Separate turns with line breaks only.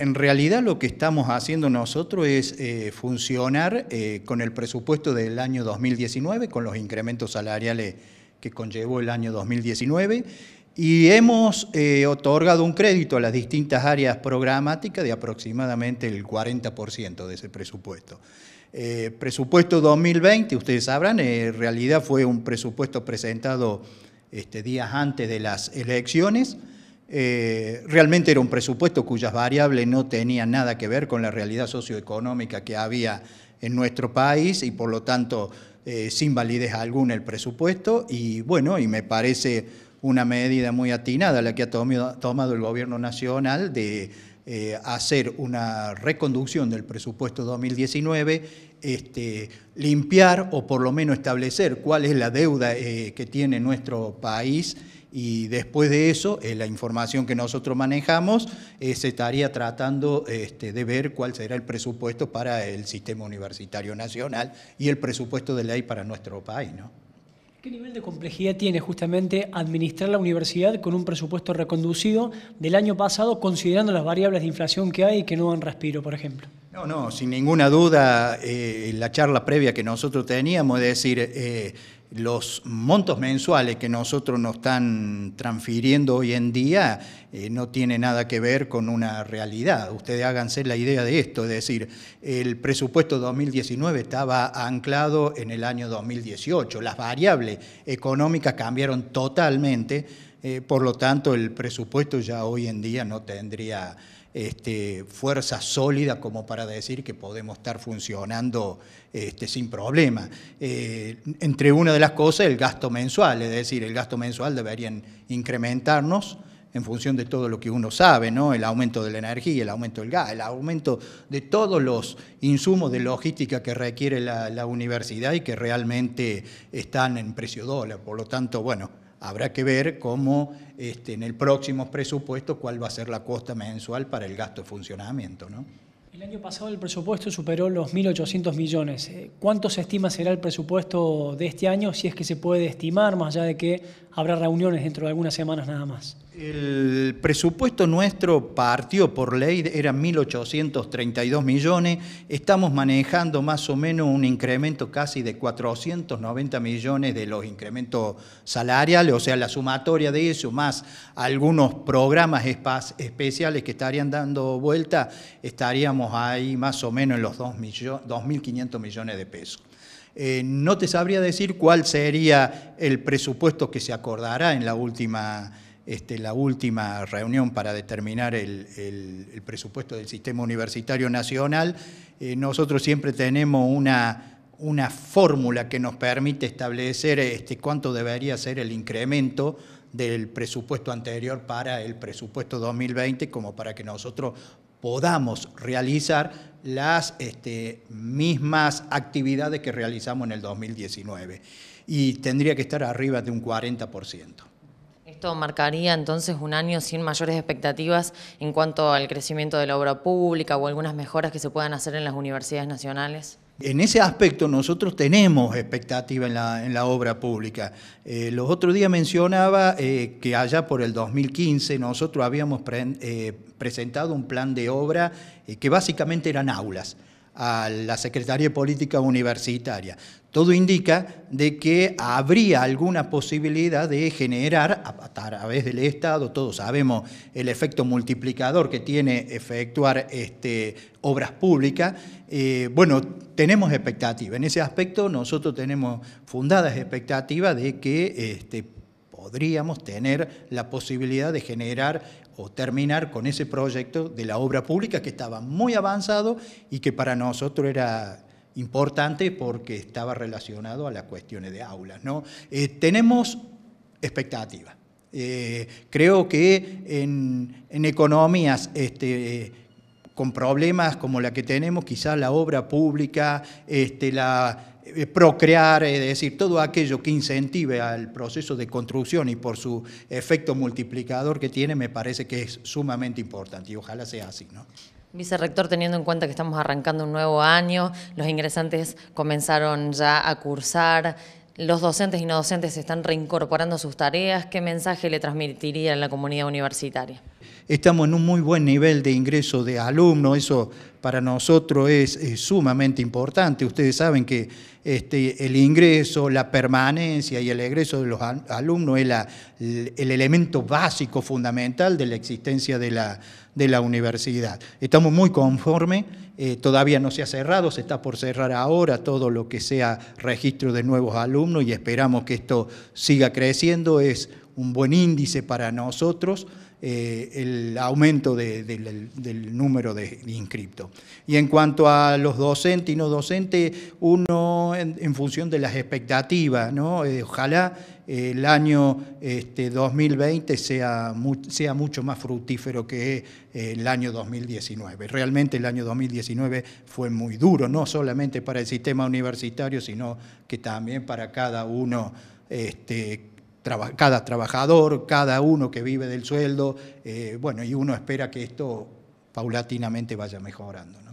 en realidad lo que estamos haciendo nosotros es eh, funcionar eh, con el presupuesto del año 2019, con los incrementos salariales que conllevó el año 2019, y hemos eh, otorgado un crédito a las distintas áreas programáticas de aproximadamente el 40% de ese presupuesto. presupuesto 2020, ustedes sabrán, en realidad fue un presupuesto presentado este, días antes de las elecciones, eh, realmente era un presupuesto cuyas variables no tenían nada que ver con la realidad socioeconómica que había en nuestro país y por lo tanto eh, sin validez alguna el presupuesto y bueno, y me parece una medida muy atinada la que ha tomado, tomado el gobierno nacional de eh, hacer una reconducción del presupuesto 2019, este, limpiar o por lo menos establecer cuál es la deuda eh, que tiene nuestro país y después de eso, eh, la información que nosotros manejamos, se estaría tratando este, de ver cuál será el presupuesto para el sistema universitario nacional y el presupuesto de ley para nuestro país. ¿no? ¿Qué nivel de complejidad tiene justamente administrar la universidad con un presupuesto reconducido del año pasado, considerando las variables de inflación que hay y que no dan respiro, por ejemplo? No, no, sin ninguna duda, eh, la charla previa que nosotros teníamos, es decir, eh, los montos mensuales que nosotros nos están transfiriendo hoy en día eh, no tiene nada que ver con una realidad. Ustedes háganse la idea de esto, es decir, el presupuesto 2019 estaba anclado en el año 2018, las variables económicas cambiaron totalmente eh, por lo tanto, el presupuesto ya hoy en día no tendría este, fuerza sólida como para decir que podemos estar funcionando este, sin problema. Eh, entre una de las cosas, el gasto mensual, es decir, el gasto mensual deberían incrementarnos en función de todo lo que uno sabe, ¿no? El aumento de la energía, el aumento del gas, el aumento de todos los insumos de logística que requiere la universidad y que realmente están en precio dólar. Por lo tanto, bueno, Habrá que ver cómo este, en el próximo presupuesto cuál va a ser la costa mensual para el gasto de funcionamiento. ¿no? El año pasado el presupuesto superó los 1.800 millones. Eh, ¿Cuánto se estima será el presupuesto de este año, si es que se puede estimar, más allá de que habrá reuniones dentro de algunas semanas nada más? el presupuesto nuestro partió por ley, eran 1.832 millones, estamos manejando más o menos un incremento casi de 490 millones de los incrementos salariales, o sea, la sumatoria de eso, más algunos programas especiales que estarían dando vuelta, estaríamos ahí más o menos en los 2.500 millones de pesos. Eh, no te sabría decir cuál sería el presupuesto que se acordará en la última este, la última reunión para determinar el, presupuesto del sistema universitario nacional, eh, nosotros siempre tenemos una fórmula que nos permite establecer este, cuánto debería ser el incremento del presupuesto anterior para el presupuesto 2020, como para que nosotros podamos realizar las este, mismas actividades que realizamos en el 2019. Y tendría que estar arriba de un 40%. Esto marcaría entonces un año sin mayores expectativas en cuanto al crecimiento de la obra pública o algunas mejoras que se puedan hacer en las universidades nacionales. En ese aspecto nosotros tenemos expectativa en la, obra pública. Eh, los otros días mencionaba eh, que allá por el 2015 nosotros habíamos eh, presentado un plan de obra que básicamente eran aulas a la Secretaría de Política Universitaria. Todo indica de que habría alguna posibilidad de generar a través del Estado, todos sabemos el efecto multiplicador que tiene efectuar este, obras públicas, eh, bueno, tenemos expectativas. En ese aspecto nosotros tenemos fundadas expectativas de que este, podríamos tener la posibilidad de generar o terminar con ese proyecto de la obra pública que estaba muy avanzado y que para nosotros era importante porque estaba relacionado a las cuestiones de aulas. ¿no? Eh, tenemos expectativas. Eh, creo que en, economías este, con problemas como la que tenemos, quizás la obra pública, este, la procrear, es decir, todo aquello que incentive al proceso de construcción y por su efecto multiplicador que tiene, me parece que es sumamente importante y ojalá sea así. ¿no? Vicerrector, teniendo en cuenta que estamos arrancando un nuevo año, los ingresantes comenzaron ya a cursar, los docentes y no docentes se están reincorporando a sus tareas, ¿qué mensaje le transmitiría a la comunidad universitaria? estamos en un muy buen nivel de ingreso de alumnos, eso para nosotros es, sumamente importante. Ustedes saben que este, el ingreso, la permanencia y el egreso de los alumnos es el elemento básico, fundamental de la existencia de la, de la universidad. Estamos muy conformes, eh, todavía no se ha cerrado, se está por cerrar ahora todo lo que sea registro de nuevos alumnos y esperamos que esto siga creciendo, es un buen índice para nosotros. Eh, el aumento del, número de inscriptos. Y en cuanto a los docentes y no docentes, uno en, función de las expectativas, ¿no? Eh, ojalá el año 2020 este, sea, sea mucho más fructífero que eh, el año 2019. Realmente el año 2019 fue muy duro, no solamente para el sistema universitario, sino que también para cada uno este, cada trabajador, cada uno que vive del sueldo, eh, bueno, y uno espera que esto paulatinamente vaya mejorando.